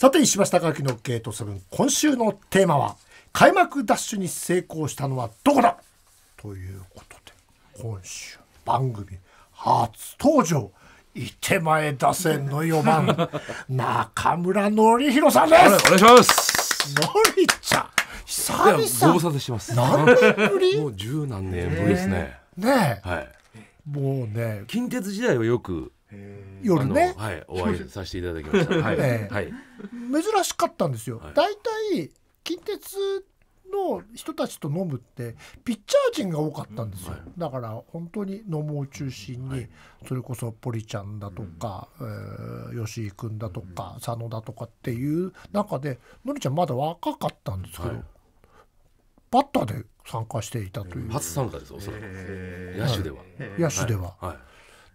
さて石橋貴明のゲートセブン今週のテーマは開幕ダッシュに成功したのはどこだということで今週番組初登場い伊手前打線の4番 中村典弘さんですお願いしますりちゃん久々ご無沙汰します何年ぶりもう十何年ぶりですねねえ、はい、もうね近鉄時代はよく夜ね、はい、お会いさせていただきました、はい、珍しかったんですよ、はい、大体近鉄の人たちと飲むってピッチャー陣が多かったんですよ、うんはい、だから本当に飲もう中心に、それこそポリちゃんだとか、うん、えー、吉井君だとか、佐野だとかっていう中でのりちゃんまだ若かったんですけど、はい、バッターで参加していたという初参加ですおそらく野手では野手では、はい、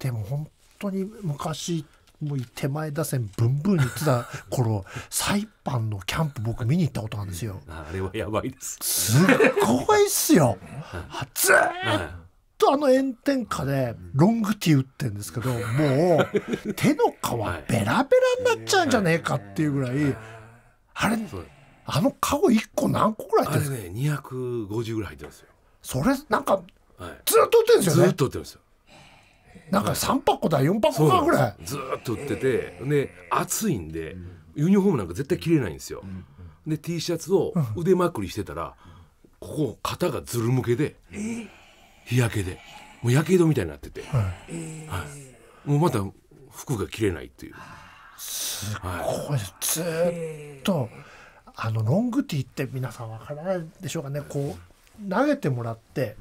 でも本当に昔もう手前打線ブンブン言ってた頃サイパンのキャンプ僕見に行ったことあるんですよ。あれはやばいです。すごいっすよ。ずっとあの炎天下でロングティー打ってんですけどもう手の皮ベラベラになっちゃうんじゃねえかっていうぐらいあれあの顔1個何個ぐらい入ってるんですかあれね250ぐらい入ってますよ。それなんかずっと打ってるんですよね。ずっと打ってますよ。なんか3箱だ4箱かぐらいずっと売っててで暑いんでユニフォームなんか絶対着れないんですよ、で T シャツを腕まくりしてたら、ここ肩がずるむけで、日焼けでもうやけどみたいになってて、はいもうまた服が着れないっていうすごい、ずっとあのロングティーって皆さん分からないでしょうかねこう投げてもらって、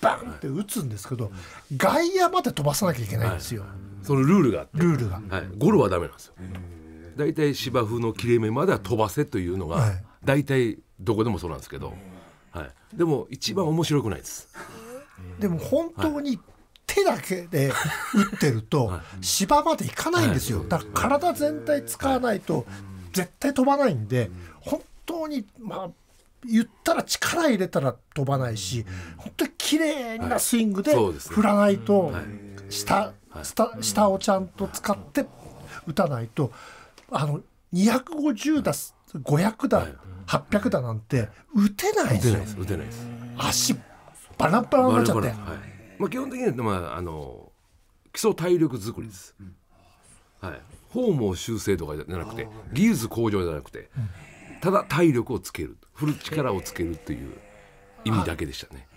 バンって打つんですけど、外野まで飛ばさなきゃいけないんですよ、そのルールがルールが、はい、ゴロはダメなんですよ大体芝生の切れ目までは飛ばせというのが大体どこでもそうなんですけど、はい、でも一番面白くないですでも本当に手だけで打ってると芝まで行かないんですよだから体全体使わないと絶対飛ばないんで本当にまあ言ったら力入れたら飛ばないし本当に綺麗なスイングで振らないと下下下をちゃんと使って打たないとあの250打す500打800打なんて打てないですよ打てないです足バラバラになっちゃって、はいまあ、基本的には、まあ、あの基礎体力作りです、はいフォームを修正とかじゃなくて技術向上じゃなくて、ただ体力をつける振る力をつけるという意味だけでしたね。